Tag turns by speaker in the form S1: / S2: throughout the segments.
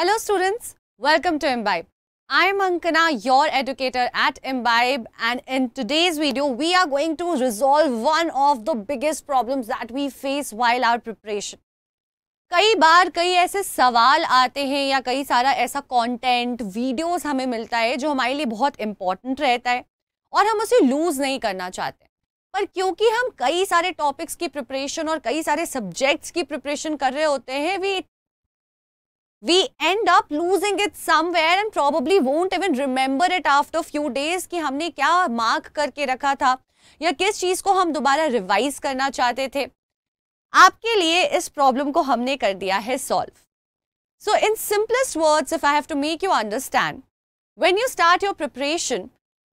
S1: Hello students, welcome to Imbibe. I am Ankana, your educator at Imbibe and in today's video, we are going to resolve one of the biggest problems that we face while our preparation. कई बार कई ऐसे सवाल आते हैं या कई सारा ऐसा कंटेंट वीडियोस हमें मिलता है जो हमारे लिए बहुत इम्पॉर्टेंट रहता है और हम उसे लूज़ नहीं करना चाहते पर क्योंकि हम कई सारे टॉपिक्स की प्रिपरेशन और कई सारे सब्जेक्ट्स की प्रिपरेशन कर रहे होते हैं we we end up losing it somewhere and probably won't even remember it after few days कि हमने क्या मार्क करके रखा था या किस चीज़ को हम दोबारा रिवाइज करना चाहते थे आपके लिए इस प्रॉब्लम को हमने कर दिया है solve so in simplest words if I have to make you understand when you start your preparation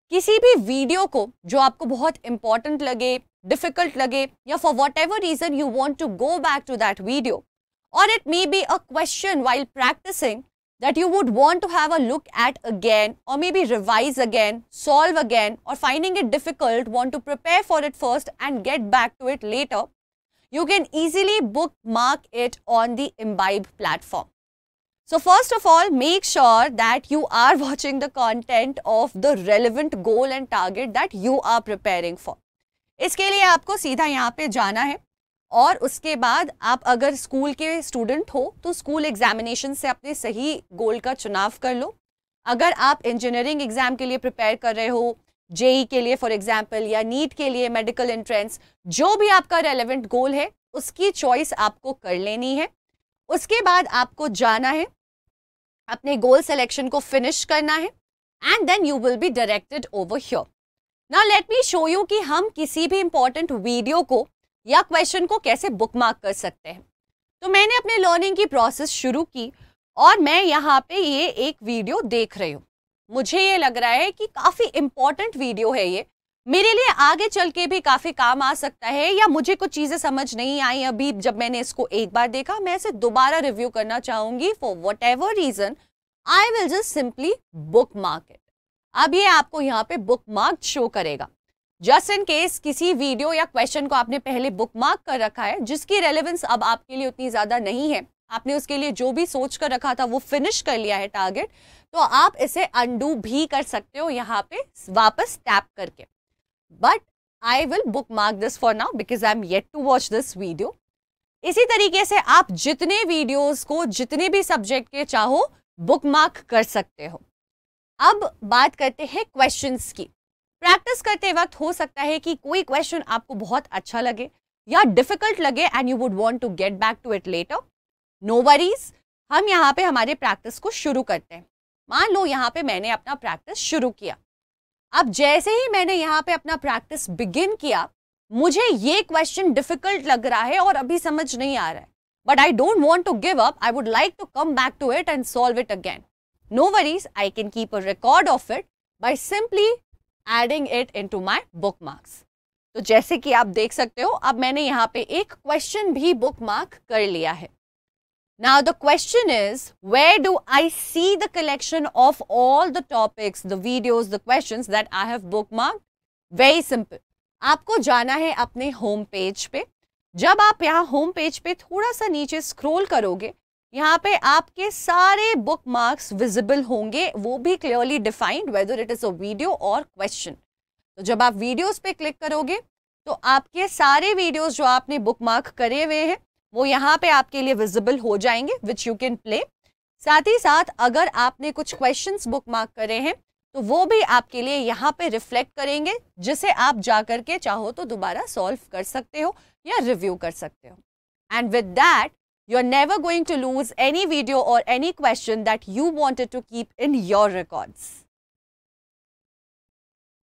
S1: किसी भी वीडियो को जो आपको बहुत इंपॉर्टेंट लगे डिफिकल्ट लगे या for whatever reason you want to go back to that video or it may be a question while practicing that you would want to have a look at again or maybe revise again, solve again or finding it difficult, want to prepare for it first and get back to it later, you can easily bookmark it on the Imbibe platform. So first of all, make sure that you are watching the content of the relevant goal and target that you are preparing for. इसके लिए आपको सीधा यहाँ पे जाना है और उसके बाद आप अगर स्कूल के स्टूडेंट हो तो स्कूल एग्जामिनेशन से अपने सही गोल का चुनाव कर लो अगर आप इंजीनियरिंग एग्जाम के लिए प्रिपेयर कर रहे हो जेई e के लिए फॉर एग्जाम्पल या नीट के लिए मेडिकल एंट्रेंस जो भी आपका रेलिवेंट गोल है उसकी चॉइस आपको कर लेनी है उसके बाद आपको जाना है अपने गोल सेलेक्शन को फिनिश करना है and then you will be directed over here ना लेट मी शो यू कि हम किसी भी इंपॉर्टेंट वीडियो को या क्वेश्चन को कैसे बुक मार्क कर सकते हैं तो मैंने अपने लर्निंग की प्रोसेस शुरू की और मैं यहाँ पे ये एक वीडियो देख रही हूँ मुझे ये लग रहा है कि काफ़ी इम्पॉर्टेंट वीडियो है ये मेरे लिए आगे चल के भी काफ़ी काम आ सकता है या मुझे कुछ चीज़ें समझ नहीं आई अभी जब मैंने इसको एक बार देखा मैं इसे दोबारा रिव्यू करना चाहूँगी for whatever reason I will just simply bookmark it अब ये आपको यहाँ पे बुक मार्क शो करेगा जस्ट इन केस किसी वीडियो या क्वेश्चन को आपने पहले बुक मार्क कर रखा है जिसकी रेलेवेंस अब आपके लिए उतनी ज़्यादा नहीं है आपने उसके लिए जो भी सोच कर रखा था वो फिनिश कर लिया है टारगेट तो आप इसे अनडू भी कर सकते हो यहाँ पे वापस टैप करके but I will bookmark this for now because I am yet to watch this video इसी तरीके से आप जितने वीडियोस को जितने भी सब्जेक्ट के चाहो बुक मार्क कर सकते हो अब बात करते हैं क्वेश्चंस की प्रैक्टिस करते वक्त हो सकता है कि कोई क्वेश्चन आपको बहुत अच्छा लगे या डिफिकल्ट लगे and you would want to get back to it later no worries हम यहाँ पे हमारे प्रैक्टिस को शुरू करते हैं मान लो यहाँ पे मैंने अपना प्रैक्टिस शुरू किया अब जैसे ही मैंने यहाँ पे अपना प्रैक्टिस बिगिन किया मुझे ये क्वेश्चन डिफिकल्ट लग रहा है और अभी समझ नहीं आ रहा है but I don't want to give up I would like to come back to it and solve it again no worries I can keep a record of it by simply adding it my bookmarks तो जैसे कि आप देख सकते हो अब मैंने यहाँ पे एक क्वेश्चन भी बुक मार्क कर लिया है now the question is where do I see the collection of all the topics the videos the question that I have bookmark very simple आपको जाना है अपने होम पेज पे जब आप यहाँ होम पेज पे थोड़ा सा नीचे स्क्रोल करोगे यहाँ पे आपके सारे बुक मार्क्स विजिबल होंगे वो भी clearly defined whether it is a video और क्वेश्चन तो जब आप वीडियोस पे क्लिक करोगे तो आपके सारे वीडियोस जो आपने बुक मार्क करे हुए हैं वो यहाँ पे आपके लिए विजिबल हो जाएंगे विच यू कैन प्ले साथ ही साथ अगर आपने कुछ क्वेश्चन बुक मार्क करे हैं तो वो भी आपके लिए यहाँ पे रिफ्लेक्ट करेंगे जिसे आप जा करके चाहो तो दोबारा सॉल्व कर सकते हो या रिव्यू कर सकते हो and with that You're never going to lose any video or any question that you wanted to keep in your records.